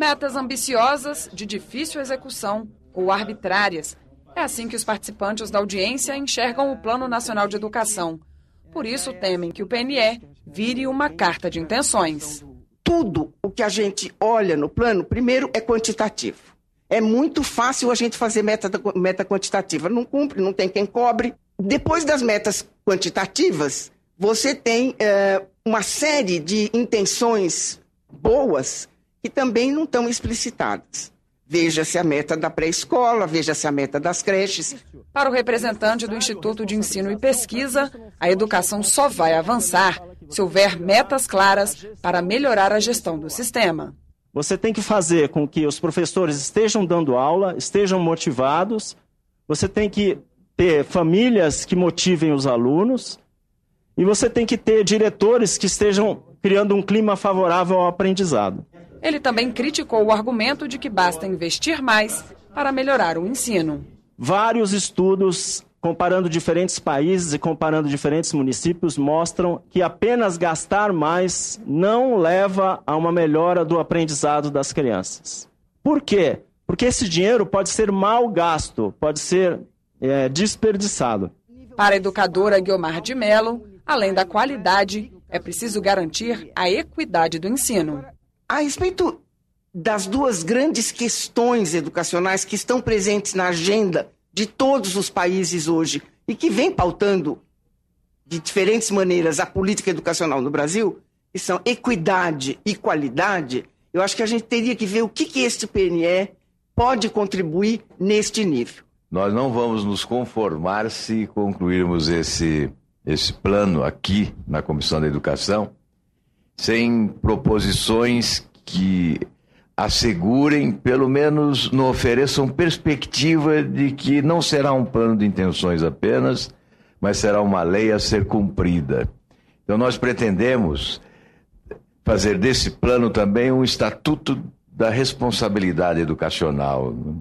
Metas ambiciosas, de difícil execução ou arbitrárias. É assim que os participantes da audiência enxergam o Plano Nacional de Educação. Por isso, temem que o PNE vire uma carta de intenções. Tudo o que a gente olha no plano, primeiro, é quantitativo. É muito fácil a gente fazer meta, meta quantitativa. Não cumpre, não tem quem cobre. Depois das metas quantitativas, você tem é, uma série de intenções boas que também não estão explicitadas. Veja-se a meta da pré-escola, veja-se a meta das creches. Para o representante do Instituto de Ensino e Pesquisa, a educação só vai avançar se houver metas claras para melhorar a gestão do sistema. Você tem que fazer com que os professores estejam dando aula, estejam motivados, você tem que ter famílias que motivem os alunos e você tem que ter diretores que estejam criando um clima favorável ao aprendizado. Ele também criticou o argumento de que basta investir mais para melhorar o ensino. Vários estudos comparando diferentes países e comparando diferentes municípios mostram que apenas gastar mais não leva a uma melhora do aprendizado das crianças. Por quê? Porque esse dinheiro pode ser mal gasto, pode ser é, desperdiçado. Para a educadora Guiomar de Mello, além da qualidade, é preciso garantir a equidade do ensino. A respeito das duas grandes questões educacionais que estão presentes na agenda de todos os países hoje e que vem pautando de diferentes maneiras a política educacional no Brasil, que são equidade e qualidade, eu acho que a gente teria que ver o que, que este PNE pode contribuir neste nível. Nós não vamos nos conformar se concluirmos esse, esse plano aqui na Comissão da Educação sem proposições que assegurem, pelo menos não ofereçam perspectiva de que não será um plano de intenções apenas, mas será uma lei a ser cumprida. Então nós pretendemos fazer desse plano também um estatuto da responsabilidade educacional. Né?